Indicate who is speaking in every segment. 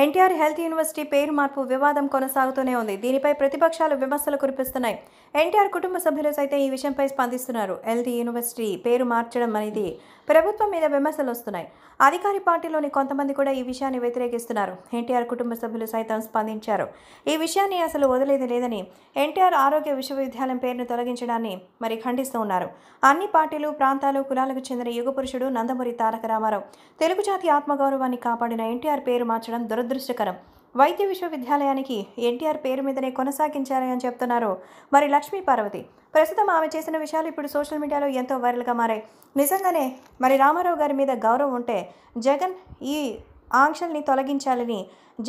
Speaker 1: NTR health university పేరు మార్పు వివాదం కొనసాగుతూనే ఉంది దీనిపై ప్రతిపక్షాలు విమర్శలు కురిపిస్తున్నాయి ఎన్టీఆర్ కుటుంబ సభ్యులు సైతం ఈ విషయంపై స్పందిస్తున్నారు హెల్త్ యూనివర్సిటీ పేరు మార్చడం అనేది ప్రభుత్వం మీద విమర్శలు వస్తున్నాయి అధికారి పార్టీలోని కొంతమంది కూడా ఈ విషయాన్ని వ్యతిరేకిస్తున్నారు ఎన్టీఆర్ కుటుంబ సభ్యులు సైతం స్పందించారు ఈ విషయాన్ని అసలు వదిలేది లేదని ఎన్టీఆర్ ఆరోగ్య విశ్వవిద్యాలయం పేరును తొలగించడాన్ని మరి ఖండిస్తూ ఉన్నారు అన్ని పార్టీలు ప్రాంతాలు కులాలకు చెందిన యుగపురుషుడు నందమూరి తారక రామారావు తెలుగు జాతి ఆత్మగౌరవాన్ని కాపాడిన ఎన్టీఆర్ పేరు మార్చడం దురద దురదృష్టకరం వైద్య విశ్వవిద్యాలయానికి ఎన్టీఆర్ పేరు మీదనే కొనసాగించాలి అని చెప్తున్నారు మరి లక్ష్మీ పార్వతి ప్రస్తుతం ఆమె చేసిన విషయాలు ఇప్పుడు సోషల్ మీడియాలో ఎంతో వైరల్గా మారాయి నిజంగానే మరి రామారావు గారి మీద గౌరవం ఉంటే జగన్ ఈ ఆంక్షల్ని తొలగించాలని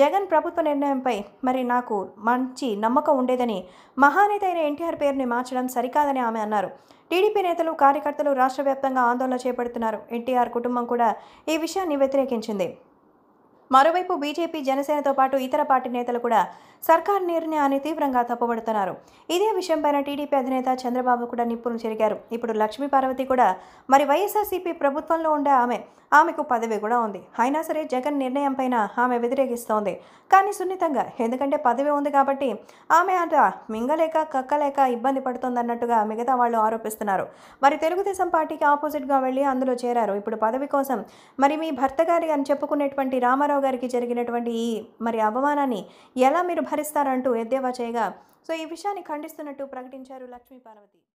Speaker 1: జగన్ ప్రభుత్వ నిర్ణయంపై మరి నాకు మంచి నమ్మకం ఉండేదని మహానేత అయిన ఎన్టీఆర్ పేరుని మార్చడం సరికాదని ఆమె అన్నారు టీడీపీ నేతలు కార్యకర్తలు రాష్ట్ర వ్యాప్తంగా ఆందోళన చేపడుతున్నారు ఎన్టీఆర్ కుటుంబం కూడా ఈ విషయాన్ని వ్యతిరేకించింది మరోవైపు బీజేపీ జనసేనతో పాటు ఇతర పార్టీ నేతలు కూడా సర్కార్ నిర్ణయాన్ని తీవ్రంగా తప్పుబడుతున్నారు ఇదే విషయంపైన టీడీపీ అధినేత చంద్రబాబు కూడా నిప్పులు చెరిగారు ఇప్పుడు లక్ష్మీ పార్వతి కూడా మరి వైఎస్ఆర్సీపీ ప్రభుత్వంలో ఉండే ఆమె ఆమెకు పదవి కూడా ఉంది అయినా సరే జగన్ నిర్ణయం పైన ఆమె వ్యతిరేకిస్తోంది కానీ సున్నితంగా ఎందుకంటే పదవి ఉంది కాబట్టి ఆమె అంత మింగలేక కక్కలేక ఇబ్బంది పడుతుందన్నట్టుగా మిగతా వాళ్ళు ఆరోపిస్తున్నారు మరి తెలుగుదేశం పార్టీకి ఆపోజిట్గా వెళ్ళి అందులో చేరారు ఇప్పుడు పదవి కోసం మరి మీ భర్త గారి అని చెప్పుకునేటువంటి రామారావు రామారావు గారికి జరిగినటువంటి ఈ మరి అవమానాన్ని ఎలా మీరు భరిస్తారంటూ ఎద్దేవా చేయగా సో ఈ విషయాన్ని ఖండిస్తున్నట్టు ప్రకటించారు లక్ష్మీ పార్వతి